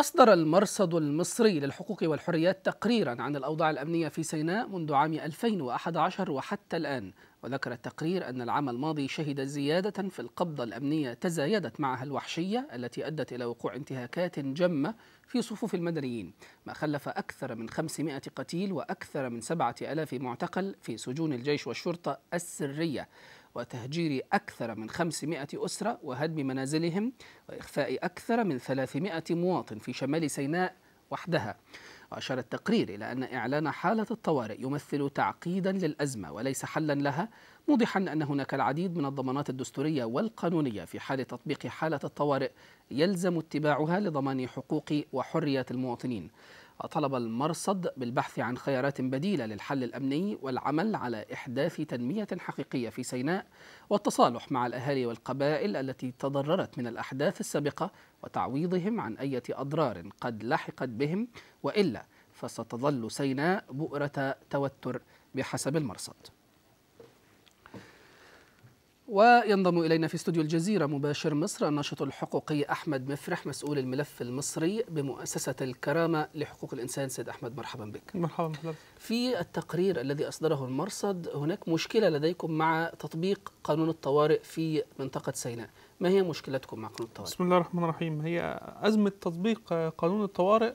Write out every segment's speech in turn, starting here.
أصدر المرصد المصري للحقوق والحريات تقريرا عن الأوضاع الأمنية في سيناء منذ عام 2011 وحتى الآن وذكر التقرير أن العام الماضي شهد زيادة في القبضة الأمنية تزايدت معها الوحشية التي أدت إلى وقوع انتهاكات جمة في صفوف المدنيين ما خلف أكثر من 500 قتيل وأكثر من 7000 معتقل في سجون الجيش والشرطة السرية وتهجير أكثر من 500 أسرة وهدم منازلهم وإخفاء أكثر من 300 مواطن في شمال سيناء وحدها وأشار التقرير إلى أن إعلان حالة الطوارئ يمثل تعقيدا للأزمة وليس حلا لها موضحا أن هناك العديد من الضمانات الدستورية والقانونية في حال تطبيق حالة الطوارئ يلزم اتباعها لضمان حقوق وحريات المواطنين وطلب المرصد بالبحث عن خيارات بديلة للحل الأمني والعمل على إحداث تنمية حقيقية في سيناء والتصالح مع الأهالي والقبائل التي تضررت من الأحداث السابقة وتعويضهم عن أي أضرار قد لحقت بهم وإلا فستظل سيناء بؤرة توتر بحسب المرصد وينضم إلينا في استوديو الجزيرة مباشر مصر الناشط الحقوقي أحمد مفرح مسؤول الملف المصري بمؤسسة الكرامة لحقوق الإنسان سيد أحمد مرحبا بك مرحبا بك في التقرير الذي أصدره المرصد هناك مشكلة لديكم مع تطبيق قانون الطوارئ في منطقة سيناء ما هي مشكلتكم مع قانون الطوارئ؟ بسم الله الرحمن الرحيم هي أزمة تطبيق قانون الطوارئ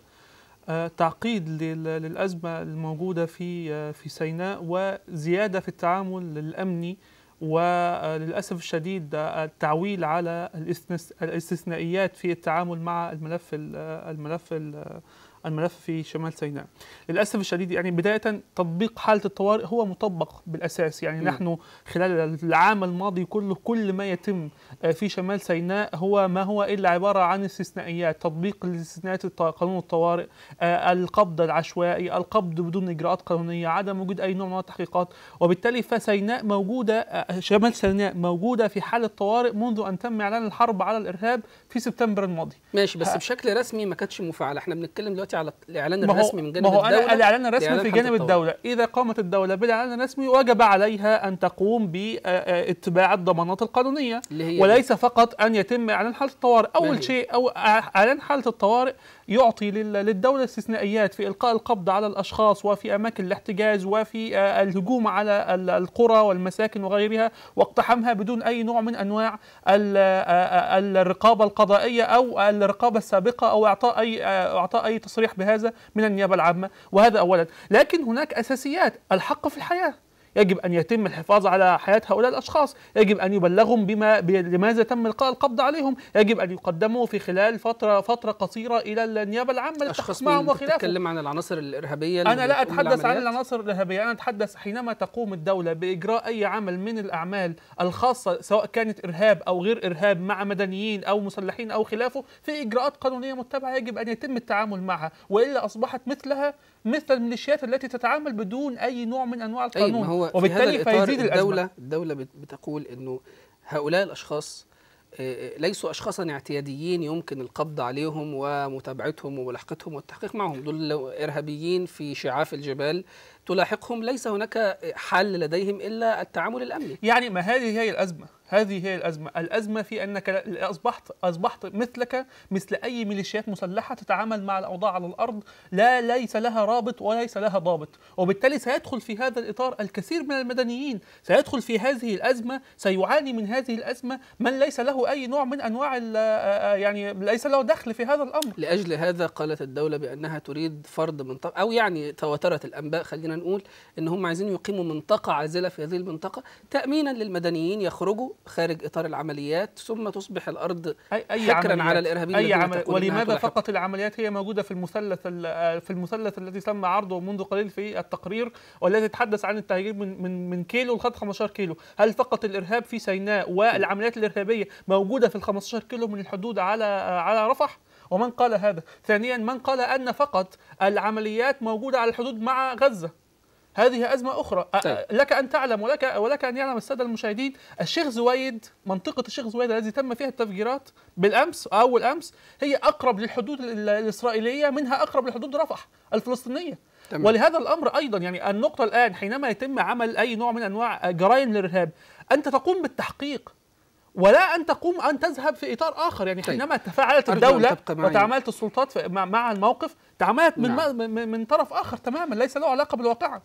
آه، تعقيد للأزمة الموجودة في آه، في سيناء وزيادة في التعامل الأمني وللأسف الشديد التعويل على الاستثنائيات في التعامل مع الملف الملف الملف في شمال سيناء للاسف الشديد يعني بدايه تطبيق حاله الطوارئ هو مطبق بالاساس يعني م. نحن خلال العام الماضي كله كل ما يتم آه، في شمال سيناء هو ما هو الا عباره عن استثنائيات تطبيق الاستثناءات قانون الطوارئ آه، القبض العشوائي القبض بدون اجراءات قانونيه عدم وجود اي نوع من التحقيقات وبالتالي فسيناء موجوده آه، شمال سيناء موجوده في حاله طوارئ منذ ان تم اعلان الحرب على الارهاب في سبتمبر الماضي ماشي بس ها. بشكل رسمي ما كانتش مفعله احنا بنتكلم دلوقتي على الاعلان الرسمي من جانب الدوله ما هو الدوله الاعلان الرسمي في جانب الدوله اذا قامت الدوله بالاعلان الرسمي وجب عليها ان تقوم باتباع آه، آه، الضمانات القانونيه اللي هي وليس دي. فقط ان يتم اعلان حاله الطوارئ اول شيء او اعلان حاله الطوارئ يعطي للدوله استثنائيات في القاء القبض على الاشخاص وفي اماكن الاحتجاز وفي آه، الهجوم على القرى والمساكن وغيرها واقتحامها بدون اي نوع من انواع الرقابه القضائيه او الرقابه السابقه او اعطاء اي اعطاء اي تصريح يصرح بهذا من النيابه العامه وهذا اولا لكن هناك اساسيات الحق في الحياه يجب أن يتم الحفاظ على حياة هؤلاء الأشخاص يجب أن يبلغهم بما لماذا تم إلقاء القبض عليهم يجب أن يقدموا في خلال فترة فترة قصيرة إلى النيابة العامة للتحقيق معهم وخلافه تتكلم عن العناصر الإرهابية أنا لا أتحدث عن العناصر الإرهابية أنا أتحدث حينما تقوم الدولة بإجراء أي عمل من الأعمال الخاصة سواء كانت إرهاب أو غير إرهاب مع مدنيين أو مسلحين أو خلافه في إجراءات قانونية متبعة يجب أن يتم التعامل معها وإلا أصبحت مثلها مثل الميليشيات التي تتعامل بدون اي نوع من انواع طيب، القانون هو وبالتالي في فيزيد الدولة الأزمة. الدوله بتقول انه هؤلاء الاشخاص آه، آه، ليسوا اشخاصا اعتياديين يمكن القبض عليهم ومتابعتهم وملاحقتهم والتحقيق معهم دول ارهابيين في شعاف الجبال تلاحقهم ليس هناك حل لديهم الا التعامل الامني يعني ما هذه هي الازمه هذه هي الأزمة، الأزمة في أنك أصبحت أصبحت مثلك مثل أي ميليشيات مسلحة تتعامل مع الأوضاع على الأرض لا ليس لها رابط وليس لها ضابط، وبالتالي سيدخل في هذا الإطار الكثير من المدنيين، سيدخل في هذه الأزمة، سيعاني من هذه الأزمة من ليس له أي نوع من أنواع يعني ليس له دخل في هذا الأمر. لأجل هذا قالت الدولة بأنها تريد فرض منطقة أو يعني تواترت الأنباء خلينا نقول ان هم عايزين يقيموا منطقه عازله في هذه المنطقه تامينا للمدنيين يخرجوا خارج اطار العمليات ثم تصبح الارض أي حكرا على الارهابيين أي عمل ولماذا فقط العمليات هي موجوده في المثلث في المثلث الذي تم عرضه منذ قليل في التقرير والذي يتحدث عن التهجير من من من كيلو لغايه 15 كيلو هل فقط الارهاب في سيناء والعمليات الارهابيه موجوده في ال 15 كيلو من الحدود على على رفح ومن قال هذا ثانيا من قال ان فقط العمليات موجوده على الحدود مع غزه هذه أزمة أخرى طيب. لك أن تعلم ولك ولك أن يعلم السادة المشاهدين الشيخ زويد منطقة الشيخ زويد الذي تم فيها التفجيرات بالأمس أول أمس هي أقرب للحدود الإسرائيلية منها أقرب لحدود رفح الفلسطينية تمام. ولهذا الامر ايضا يعني النقطه الان حينما يتم عمل اي نوع من انواع جرائم الارهاب انت تقوم بالتحقيق ولا ان تقوم ان تذهب في اطار اخر يعني طيب. حينما تفاعلت الدوله وتعاملت السلطات مع الموقف تعاملت من, نعم. من من طرف اخر تماما ليس له علاقه بالواقع